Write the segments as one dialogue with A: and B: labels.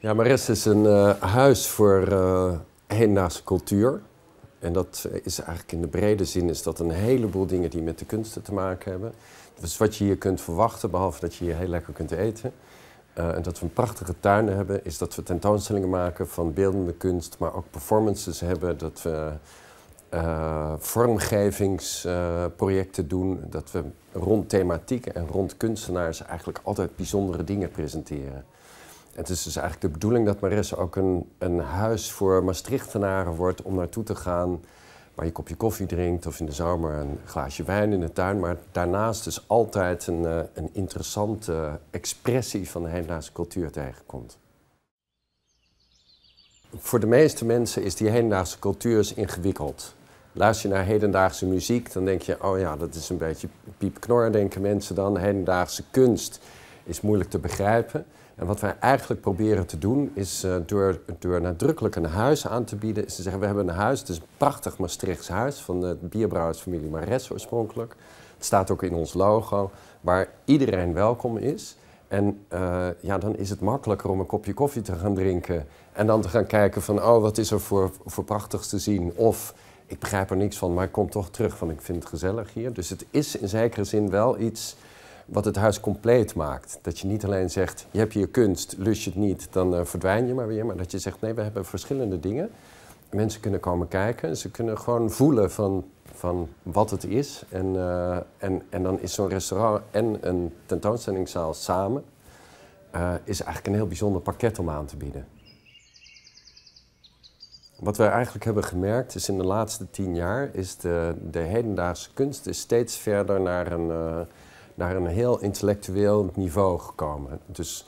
A: Ja, Mares is een eh, huis voor uh, hedendaagse cultuur. En dat is eigenlijk in de brede zin is dat een heleboel dingen die met de kunsten te maken hebben. Dus wat je hier kunt verwachten, behalve dat je hier heel lekker kunt eten. Eh, en dat we een prachtige tuin hebben, is dat we tentoonstellingen maken van beeldende kunst, maar ook performances hebben. Dat we vormgevingsprojecten doen. Dat we rond thematiek en rond kunstenaars eigenlijk altijd bijzondere dingen presenteren het is dus eigenlijk de bedoeling dat Marissa ook een, een huis voor Maastrichtenaren wordt om naartoe te gaan. Waar je een kopje koffie drinkt of in de zomer een glaasje wijn in de tuin. Maar daarnaast dus altijd een, eh, een interessante expressie van de hedendaagse cultuur tegenkomt. Voor de meeste mensen is die hedendaagse cultuur ingewikkeld. Luister je naar hedendaagse muziek, dan denk je, oh ja, dat is een beetje piepknor, denken mensen dan. Hedendaagse kunst is moeilijk te begrijpen. En wat wij eigenlijk proberen te doen is eh, door, door nadrukkelijk een huis aan te bieden. Is te zeggen, we hebben een huis, het is een prachtig Maastrichts huis van de bierbrouwersfamilie Mares oorspronkelijk. Het staat ook in ons logo, waar iedereen welkom is. En eh, ja, dan is het makkelijker om een kopje koffie te gaan drinken. En dan te gaan kijken van, oh, wat is er voor, voor prachtigs te zien? Of, ik begrijp er niks van, maar ik kom toch terug, want ik vind het gezellig hier. Dus het is in zekere zin wel iets wat het huis compleet maakt. Dat je niet alleen zegt, je hebt je kunst, lust je het niet, dan uh, verdwijn je maar weer. Maar dat je zegt, nee, we hebben verschillende dingen. Mensen kunnen komen kijken, ze kunnen gewoon voelen van, van wat het is. En, eh, en, en dan is zo'n restaurant en een tentoonstellingszaal samen... Eh, is eigenlijk een heel bijzonder pakket om aan te bieden. Wat wij eigenlijk hebben gemerkt is in de laatste tien jaar... is de, de hedendaagse kunst is steeds verder naar een naar een heel intellectueel niveau gekomen. Dus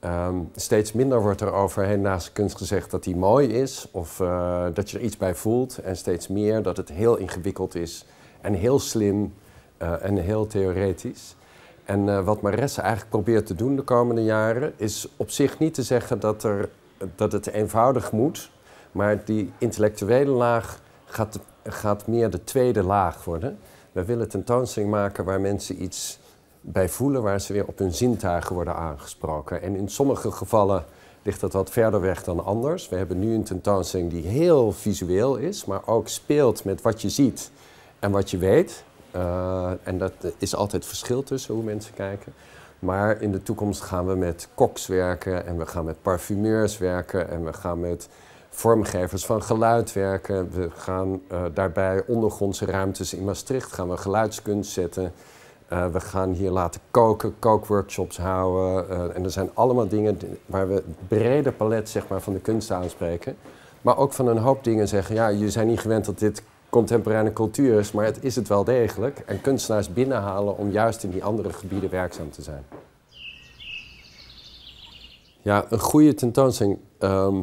A: ehm, steeds minder wordt er over, naast kunst gezegd dat die mooi is of eh, dat je er iets bij voelt. En steeds meer dat het heel ingewikkeld is en heel slim eh, en heel theoretisch. En eh, wat Maresse eigenlijk probeert te doen de komende jaren is op zich niet te zeggen dat, er, dat het eenvoudig moet, maar die intellectuele laag gaat, gaat meer de tweede laag worden. We willen tentoonstelling maken waar mensen iets bij voelen, waar ze weer op hun zintuigen worden aangesproken. En in sommige gevallen ligt dat wat verder weg dan anders. We hebben nu een tentoonstelling die heel visueel is, maar ook speelt met wat je ziet en wat je weet. Eh, en dat is altijd verschil tussen hoe mensen kijken. Maar in de toekomst gaan we met koks werken en we gaan met parfumeurs werken en we gaan met vormgevers van geluid werken. We gaan eh, daarbij ondergrondse ruimtes in Maastricht gaan we geluidskunst zetten. Eh, we gaan hier laten koken, kookworkshops houden. Eh, en er zijn allemaal dingen waar we het brede palet zeg maar, van de kunst aanspreken. Maar ook van een hoop dingen zeggen, ja, je bent niet gewend dat dit contemporaine cultuur is, maar het is het wel degelijk. En kunstenaars binnenhalen om juist in die andere gebieden werkzaam te zijn. Ja, een goede tentoonstelling. Ehm,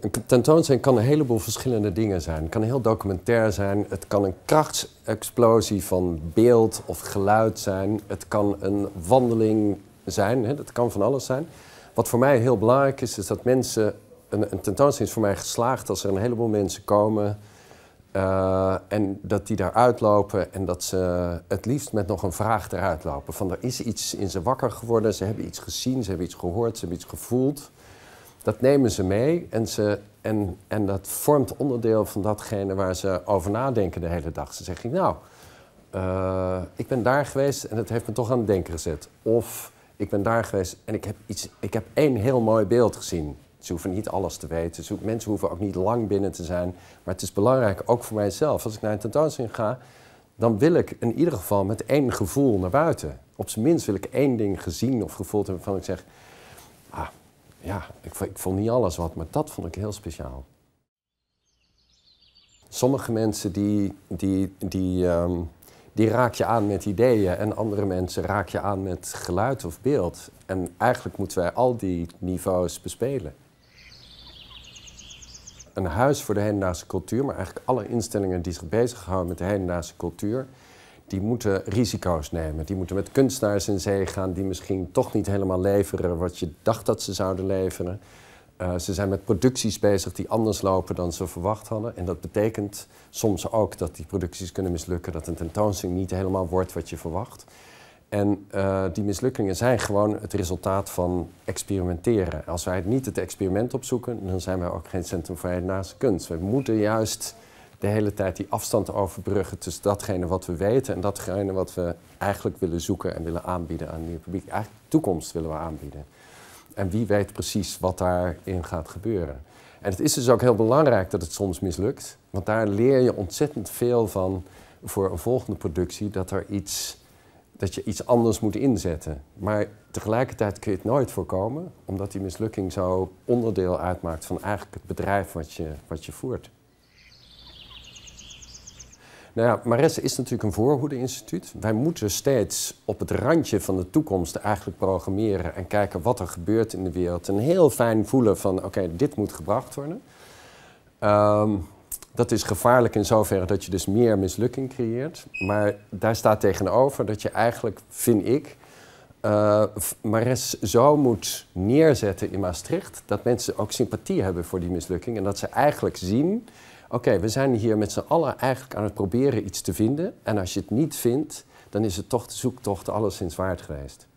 A: een tentoonstelling kan een heleboel verschillende dingen zijn. Het kan heel documentair zijn, het kan een krachtsexplosie van beeld of geluid zijn, het kan een wandeling zijn, dat kan van alles zijn. Wat voor mij heel belangrijk is, is dat mensen. Een, een tentoonstelling is voor mij geslaagd als er een heleboel mensen komen eh, en dat die daar uitlopen en dat ze het liefst met nog een vraag eruit lopen. Van er is iets in ze wakker geworden, ze hebben iets gezien, ze hebben iets gehoord, ze hebben iets gevoeld dat nemen ze mee en, ze, en, en dat vormt onderdeel van datgene waar ze over nadenken de hele dag. Ze zeggen, nou, eh, ik ben daar geweest en het heeft me toch aan het denken gezet. Of ik ben daar geweest en ik heb, iets, ik heb één heel mooi beeld gezien. Ze hoeven niet alles te weten. mensen hoeven ook niet lang binnen te zijn. Maar het is belangrijk, ook voor mijzelf. Als ik naar een tentoonstelling ga, dan wil ik in ieder geval met één gevoel naar buiten. Op zijn minst wil ik één ding gezien of gevoeld hebben waarvan ik zeg... Ah, ja, ik, ik vond niet alles wat, maar dat vond ik heel speciaal. Sommige mensen die, die, die, ehm, die raak je aan met ideeën en andere mensen raak je aan met geluid of beeld. En eigenlijk moeten wij al die niveaus bespelen. Een huis voor de hedendaagse cultuur, maar eigenlijk alle instellingen die zich bezighouden met de hedendaagse cultuur, die moeten risico's nemen. Die moeten met kunstenaars in zee gaan die misschien toch niet helemaal leveren wat je dacht dat ze zouden leveren. Eh, ze zijn met producties bezig die anders lopen dan ze verwacht hadden. En dat betekent soms ook dat die producties kunnen mislukken, dat een tentoonstelling niet helemaal wordt wat je verwacht. En eh, die mislukkingen zijn gewoon het resultaat van experimenteren. Als wij niet het experiment opzoeken, dan zijn wij ook geen Centrum voor Hedendaagse Kunst. We moeten juist de hele tijd die afstand overbruggen tussen datgene wat we weten en datgene wat we eigenlijk willen zoeken en willen aanbieden aan nieuw publiek. Eigenlijk toekomst willen we aanbieden. En wie weet precies wat daarin gaat gebeuren. En het is dus ook heel belangrijk dat het soms mislukt, want daar leer je ontzettend veel van voor een volgende productie, dat, er iets, dat je iets anders moet inzetten. Maar tegelijkertijd kun je het nooit voorkomen, omdat die mislukking zo onderdeel uitmaakt van eigenlijk het bedrijf wat je, wat je voert. Nou ja, Mares is natuurlijk een voorhoede-instituut. Wij moeten steeds op het randje van de toekomst eigenlijk programmeren en kijken wat er gebeurt in de wereld. En heel fijn voelen van oké, dit moet gebracht worden. Ehm, dat is gevaarlijk in zoverre dat je dus meer mislukking creëert. Maar daar staat tegenover dat je eigenlijk, vind ik, uh, eh, Mares zo moet neerzetten in Maastricht dat mensen ook sympathie hebben voor die mislukking. En dat ze eigenlijk zien oké, we zijn hier met z'n allen eigenlijk aan het proberen iets te vinden. En als je het niet vindt, dan is het toch de zoektocht alleszins waard geweest.